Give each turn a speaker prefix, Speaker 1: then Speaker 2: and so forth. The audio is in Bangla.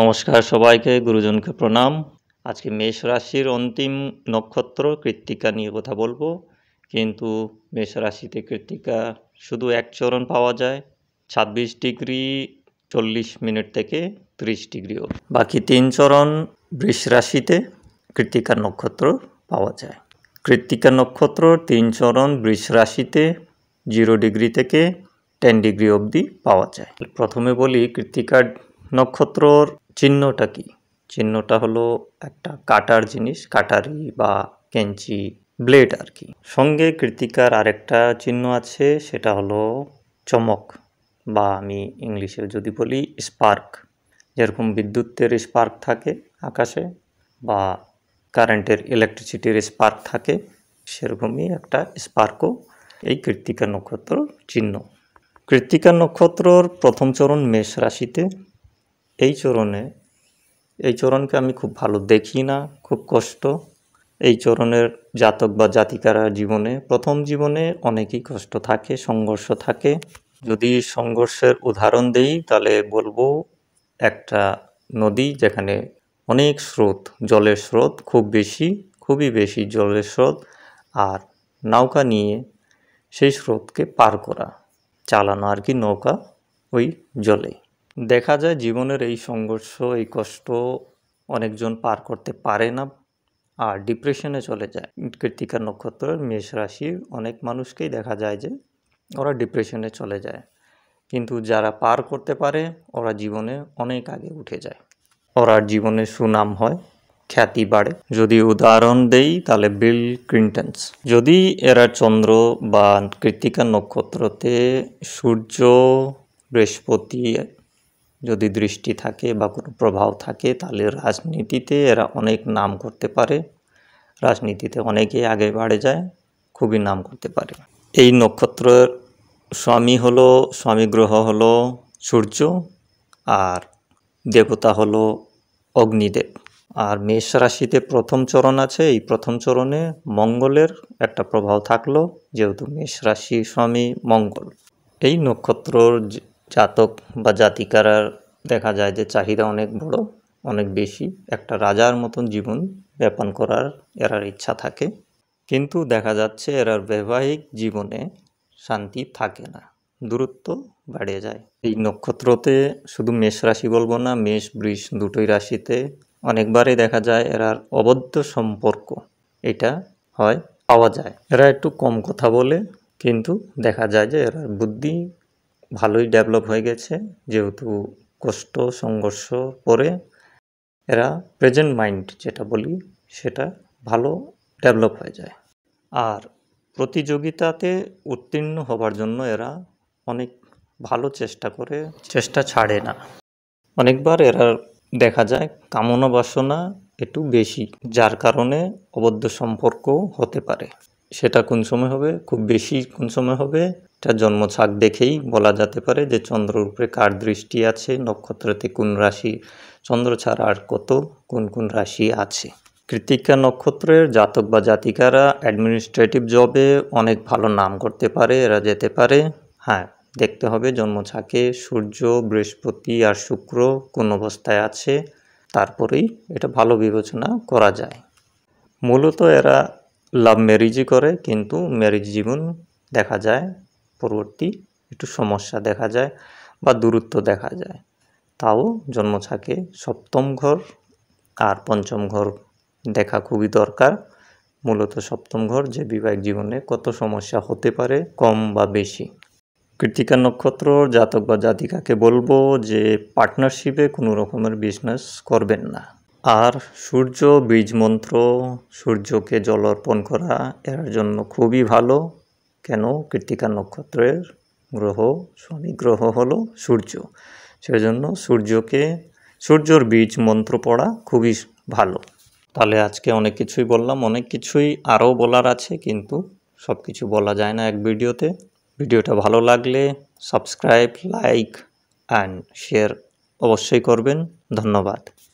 Speaker 1: নমস্কার সবাইকে গুরুজনকে প্রণাম আজকে মেষ রাশির অন্তিম নক্ষত্র কৃত্তিকা নিয়ে কথা বলবো কিন্তু মেষ রাশিতে কৃত্তিকা শুধু এক চরণ পাওয়া যায় ছাব্বিশ ডিগ্রি চল্লিশ মিনিট থেকে ত্রিশ ডিগ্রিও বাকি তিন চরণ বৃষ রাশিতে কৃত্তিকা নক্ষত্র পাওয়া যায় কৃত্তিকা নক্ষত্র তিন চরণ বৃষ রাশিতে জিরো ডিগ্রি থেকে টেন ডিগ্রি অবধি পাওয়া যায় প্রথমে বলি কৃত্তিকার নক্ষত্রর চিহ্নটা কি চিহ্নটা হলো একটা কাটার জিনিস কাটারি বা কেঞ্চি ব্লেড আর কি সঙ্গে কৃতিকার আরেকটা চিহ্ন আছে সেটা হলো চমক বা আমি ইংলিশে যদি বলি স্পার্ক যেরকম বিদ্যুতের স্পার্ক থাকে আকাশে বা কারেন্টের ইলেকট্রিসিটির স্পার্ক থাকে সেরকমই একটা স্পার্কও এই কৃত্তিকা নক্ষত্র চিহ্ন কৃত্তিকা নক্ষত্রর প্রথম চরণ মেষ রাশিতে এই চরণে এই চরণকে আমি খুব ভালো দেখি না খুব কষ্ট এই চরণের জাতক বা জাতিকারা জীবনে প্রথম জীবনে অনেকই কষ্ট থাকে সংঘর্ষ থাকে যদি সংঘর্ষের উদাহরণ দেই তাহলে বলবো একটা নদী যেখানে অনেক স্রোত জলের স্রোত খুব বেশি খুবই বেশি জলের স্রোত আর নৌকা নিয়ে সেই স্রোতকে পার করা চালানো আর কি নৌকা ওই জলে দেখা যায় জীবনের এই সংঘর্ষ এই কষ্ট অনেকজন পার করতে পারে না আর ডিপ্রেশনে চলে যায় কৃতিকার নক্ষত্রের মেষ রাশির অনেক মানুষকেই দেখা যায় যে ওরা ডিপ্রেশনে চলে যায় কিন্তু যারা পার করতে পারে ওরা জীবনে অনেক আগে উঠে যায় ওরা জীবনে সুনাম হয় খ্যাতি বাড়ে যদি উদাহরণ দেই তাহলে বিল ক্রিন্টেন্স যদি এরা চন্দ্র বা কৃতিকা নক্ষত্রতে সূর্য বৃহস্পতি যদি দৃষ্টি থাকে বা কোনো প্রভাব থাকে তাহলে রাজনীতিতে এরা অনেক নাম করতে পারে রাজনীতিতে অনেকে আগে বাড়ে যায় খুবই নাম করতে পারে এই নক্ষত্রের স্বামী হলো স্বামী গ্রহ হলো সূর্য আর দেবতা হলো অগ্নিদেব আর মেষ রাশিতে প্রথম চরণ আছে এই প্রথম চরণে মঙ্গলের একটা প্রভাব থাকলো যেহেতু মেষ রাশি স্বামী মঙ্গল এই নক্ষত্রর জাতক বা জাতিকারার দেখা যায় যে চাহিদা অনেক বড় অনেক বেশি একটা রাজার মতন জীবন ব্যাপন করার এরার ইচ্ছা থাকে কিন্তু দেখা যাচ্ছে এরার বৈবাহিক জীবনে শান্তি থাকে না দূরত্ব বাড়ে যায় এই নক্ষত্রতে শুধু মেষ রাশি বলবো না মেষ বৃষ দুটোই রাশিতে অনেকবারই দেখা যায় এরার অবদ্ধ সম্পর্ক এটা হয় পাওয়া যায় এরা একটু কম কথা বলে কিন্তু দেখা যায় যে এরার বুদ্ধি ভালোই ডেভেলপ হয়ে গেছে যেহেতু কষ্ট সংঘর্ষ করে এরা প্রেজেন্ট মাইন্ড যেটা বলি সেটা ভালো ডেভেলপ হয়ে যায় আর প্রতিযোগিতাতে উত্তীর্ণ হবার জন্য এরা অনেক ভালো চেষ্টা করে চেষ্টা ছাড়ে না অনেকবার এরা দেখা যায় কামনা বাসনা একটু বেশি যার কারণে অবদ্ধ সম্পর্ক হতে পারে সেটা কোন সময় হবে খুব বেশি কোন সময় হবে এটা জন্মছাক দেখেই বলা যেতে পারে যে চন্দ্রর উপরে কার দৃষ্টি আছে নক্ষত্রতে কোন রাশি চন্দ্র ছাড়া আর কত কোন কোন রাশি আছে কৃতিকা নক্ষত্রের জাতক বা জাতিকারা অ্যাডমিনিস্ট্রেটিভ জবে অনেক ভালো নাম করতে পারে এরা যেতে পারে হ্যাঁ দেখতে হবে জন্মছাকে সূর্য বৃহস্পতি আর শুক্র কোন অবস্থায় আছে তারপরেই এটা ভালো বিবেচনা করা যায় মূলত এরা লাভ ম্যারেজই করে কিন্তু ম্যারেজ জীবন দেখা যায় পরবর্তী একটু সমস্যা দেখা যায় বা দূরত্ব দেখা যায় তাও জন্ম থাকে সপ্তম ঘর আর পঞ্চম ঘর দেখা খুবই দরকার মূলত সপ্তম ঘর যে বিবাহিক জীবনে কত সমস্যা হতে পারে কম বা বেশি কৃতিকা নক্ষত্র জাতক বা জাতিকাকে বলবো যে পার্টনারশিপে কোনো রকমের বিজনেস করবেন না আর সূর্য বীজ মন্ত্র সূর্যকে জল অর্পণ করা এর জন্য খুবই ভালো কেন কৃত্তিকা নক্ষত্রের গ্রহ শনি গ্রহ হলো সূর্য সেজন্য সূর্যকে সূর্যর বীজ মন্ত্র পড়া খুবই ভালো তাহলে আজকে অনেক কিছুই বললাম অনেক কিছুই আরও বলার আছে কিন্তু সব কিছু বলা যায় না এক ভিডিওতে ভিডিওটা ভালো লাগলে সাবস্ক্রাইব লাইক অ্যান্ড শেয়ার অবশ্যই করবেন ধন্যবাদ